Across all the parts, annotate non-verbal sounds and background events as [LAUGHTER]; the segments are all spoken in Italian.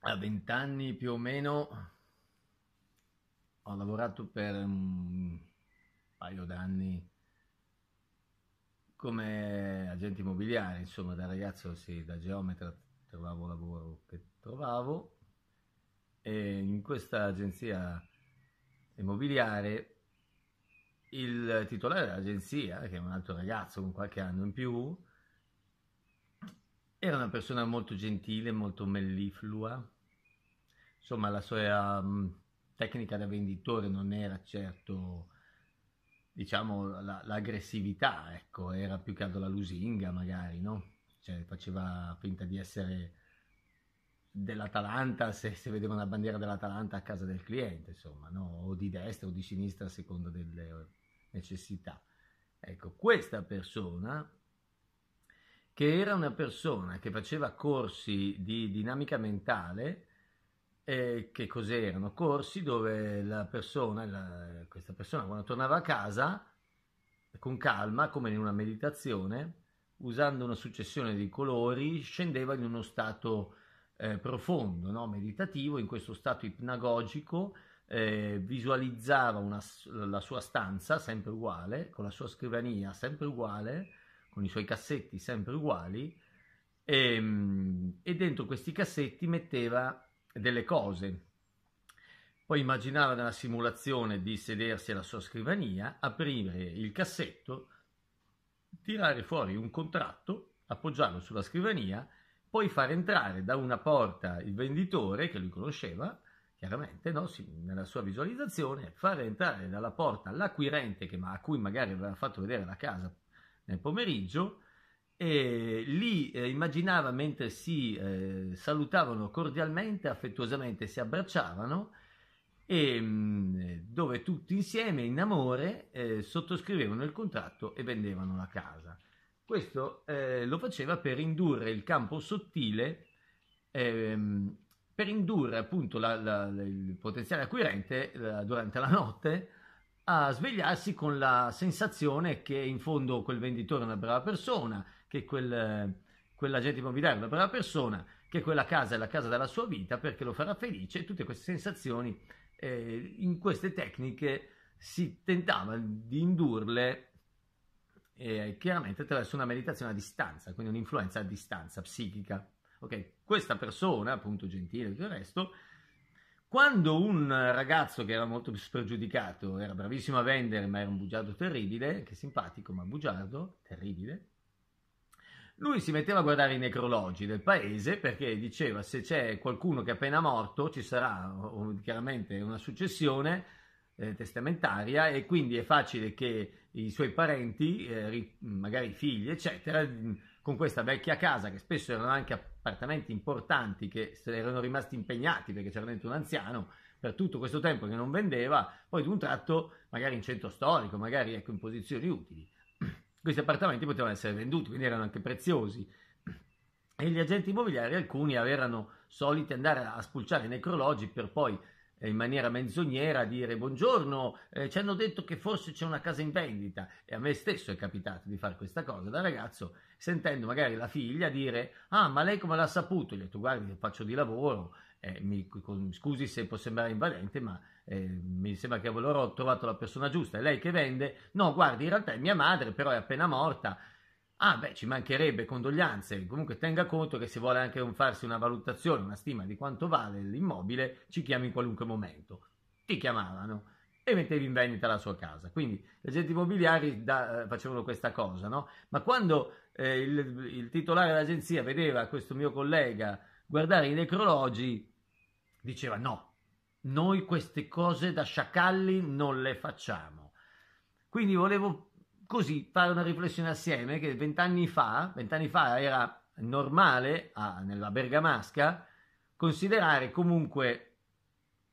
a vent'anni più o meno ho lavorato per un paio d'anni come agente immobiliare, insomma da ragazzo sì, da geometra trovavo lavoro che trovavo e in questa agenzia immobiliare il titolare dell'agenzia, che è un altro ragazzo con qualche anno in più, era una persona molto gentile, molto melliflua, insomma la sua mh, mm, tecnica da venditore non era certo, diciamo, la, l'aggressività, ecco, era più che altro la lusinga magari, no? Cioè faceva finta di essere dell'Atalanta se, se vedeva una bandiera dell'Atalanta a casa del cliente, insomma, no? o di destra o di sinistra a seconda delle necessità. Ecco, questa persona che era una persona che faceva corsi di dinamica mentale, eh, che cos'erano? Corsi dove la persona, la, questa persona quando tornava a casa, con calma, come in una meditazione, usando una successione di colori, scendeva in uno stato eh, profondo, no? meditativo, in questo stato ipnagogico, eh, visualizzava una, la sua stanza sempre uguale, con la sua scrivania sempre uguale, con i suoi cassetti sempre uguali e, ehm, e dentro questi cassetti metteva delle cose. Poi immaginava nella simulazione di sedersi alla sua scrivania, aprire il cassetto, tirare fuori un contratto, appoggiarlo sulla scrivania, poi far entrare da una porta il venditore che lui conosceva, chiaramente no? si, nella sua visualizzazione, far entrare dalla porta l'acquirente che, ma, a cui magari aveva fatto vedere la casa nel pomeriggio e lì eh, immaginava mentre si eh, salutavano cordialmente, affettuosamente si abbracciavano e mh, mm, dove tutti insieme in amore eh, sottoscrivevano il contratto e vendevano la casa. Questo eh, lo faceva per indurre il campo sottile, ehm, per indurre appunto la, la, il potenziale acquirente eh, durante la notte a svegliarsi con la sensazione che in fondo quel venditore è una brava persona, che quel, quell'agente immobiliare è una brava persona, che quella casa è la casa della sua vita perché lo farà felice e tutte queste sensazioni eh, in queste tecniche si tentava di indurle eh, chiaramente attraverso una meditazione a distanza, quindi un'influenza a distanza psichica. Ok, questa persona, appunto gentile e tutto il resto, quando un ragazzo che era molto spregiudicato, era bravissimo a vendere, ma era un bugiardo terribile, anche simpatico, ma bugiardo, terribile, lui si metteva a guardare i necrologi del paese perché diceva se c'è qualcuno che è appena morto ci sarà oh, oh, chiaramente una successione eh, testamentaria e quindi è facile che i suoi parenti, eh, magari i figli, eccetera, con questa vecchia casa che spesso erano anche appartamenti importanti che se erano rimasti impegnati perché c'era dentro un anziano per tutto questo tempo che non vendeva, poi di un tratto magari in centro storico, magari ecco, in posizioni utili. [CLEARS THROAT] Questi appartamenti potevano essere venduti, quindi erano anche preziosi. E gli agenti immobiliari, alcuni erano soliti andare a spulciare i necrologi per poi in maniera menzognera dire buongiorno, eh, ci hanno detto che forse c'è una casa in vendita e a me stesso è capitato di fare questa cosa da ragazzo sentendo magari la figlia dire ah ma lei come l'ha saputo? Gli ho detto guardi faccio di lavoro, eh, mi, scusi se può sembrare invalente ma eh, mi sembra che allora ho trovato la persona giusta, è lei che vende? No guardi in realtà è mia madre però è appena morta Ah, beh, ci mancherebbe condoglianze, comunque tenga conto che se vuole anche un farsi una valutazione, una stima di quanto vale l'immobile, ci chiami in qualunque momento. Ti chiamavano e mettevi in vendita la sua casa. Quindi gli agenti immobiliari da, eh, facevano questa cosa, no? Ma quando eh, il, il titolare dell'agenzia vedeva questo mio collega guardare i necrologi, diceva no, noi queste cose da sciacalli non le facciamo. Quindi volevo così fare una riflessione assieme che vent'anni fa, vent'anni fa era normale a, nella bergamasca considerare comunque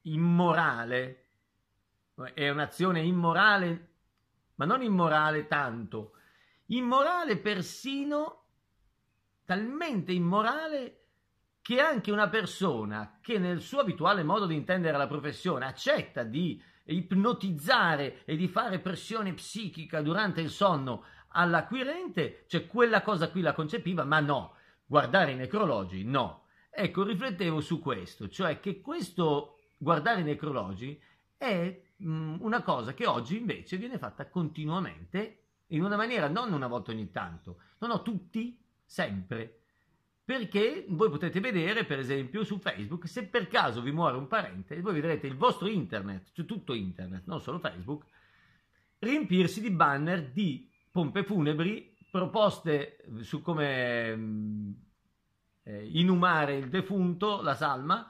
immorale, è un'azione immorale, ma non immorale tanto, immorale persino, talmente immorale che anche una persona che nel suo abituale modo di intendere la professione accetta di ipnotizzare e di fare pressione psichica durante il sonno all'acquirente, cioè quella cosa qui la concepiva, ma no, guardare i necrologi no. Ecco, riflettevo su questo, cioè che questo guardare i necrologi è mh, una cosa che oggi invece viene fatta continuamente in una maniera non una volta ogni tanto, no, no, tutti, sempre. Perché voi potete vedere, per esempio, su Facebook, se per caso vi muore un parente, voi vedrete il vostro internet, cioè tutto internet, non solo Facebook, riempirsi di banner di pompe funebri, proposte su come mm, eh, inumare il defunto, la salma,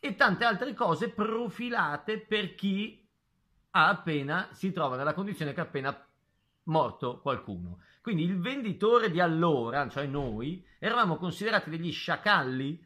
e tante altre cose profilate per chi ha appena, si trova nella condizione che ha appena morto qualcuno. Quindi il venditore di allora, cioè noi, eravamo considerati degli sciacalli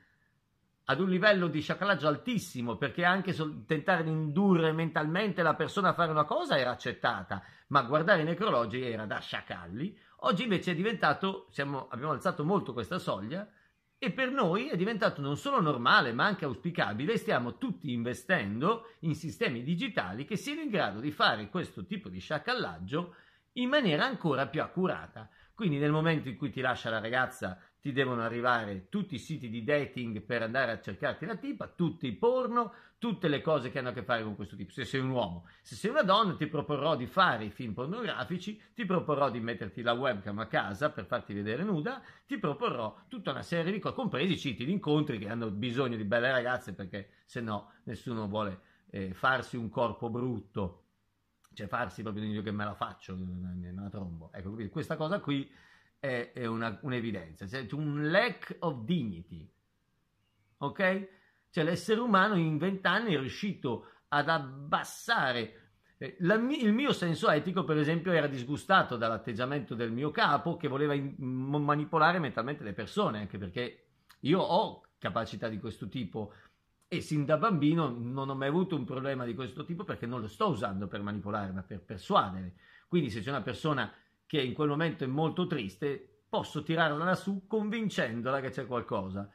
ad un livello di sciacallaggio altissimo, perché anche sol- tentare di indurre mentalmente la persona a fare una cosa era accettata, ma guardare i necrologi era da sciacalli. Oggi invece è diventato, siamo, abbiamo alzato molto questa soglia e per noi è diventato non solo normale, ma anche auspicabile. Stiamo tutti investendo in sistemi digitali che siano in grado di fare questo tipo di sciacallaggio in maniera ancora più accurata. Quindi nel momento in cui ti lascia la ragazza ti devono arrivare tutti i siti di dating per andare a cercarti la tipa, tutti i porno, tutte le cose che hanno a che fare con questo tipo. Se sei un uomo, se sei una donna ti proporrò di fare i film pornografici, ti proporrò di metterti la webcam a casa per farti vedere nuda, ti proporrò tutta una serie di cose, compresi i siti di incontri che hanno bisogno di belle ragazze perché se no nessuno vuole eh, farsi un corpo brutto cioè farsi proprio io che me la faccio, me la trombo. Ecco, questa cosa qui è, è una, un'evidenza, cioè un lack of dignity, ok? Cioè l'essere umano in vent'anni è riuscito ad abbassare eh, la, il mio senso etico, per esempio, era disgustato dall'atteggiamento del mio capo che voleva in, manipolare mentalmente le persone, anche perché io ho capacità di questo tipo e sin da bambino non ho mai avuto un problema di questo tipo perché non lo sto usando per manipolare, ma per persuadere. Quindi se c'è una persona che in quel momento è molto triste, posso tirarla lassù convincendola che c'è qualcosa.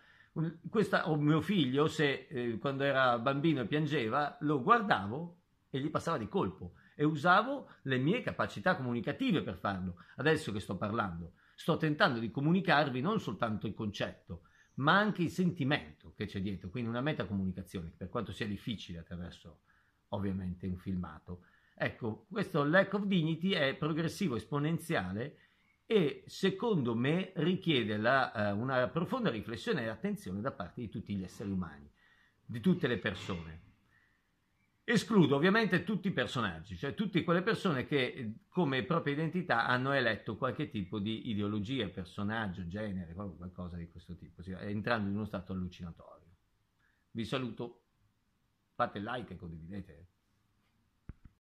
Questa, o mio figlio, se eh, quando era bambino e piangeva, lo guardavo e gli passava di colpo e usavo le mie capacità comunicative per farlo. Adesso che sto parlando, sto tentando di comunicarvi non soltanto il concetto, ma anche il sentimento che c'è dietro, quindi una metacomunicazione, per quanto sia difficile attraverso ovviamente un filmato. Ecco, questo lack of dignity è progressivo, esponenziale e secondo me richiede la, eh, una profonda riflessione e attenzione da parte di tutti gli esseri umani, di tutte le persone. Escludo ovviamente tutti i personaggi, cioè tutte quelle persone che eh, come propria identità hanno eletto qualche tipo di ideologia, personaggio, genere, qualcosa di questo tipo, cioè, entrando in uno stato allucinatorio. Vi saluto, fate like e condividete.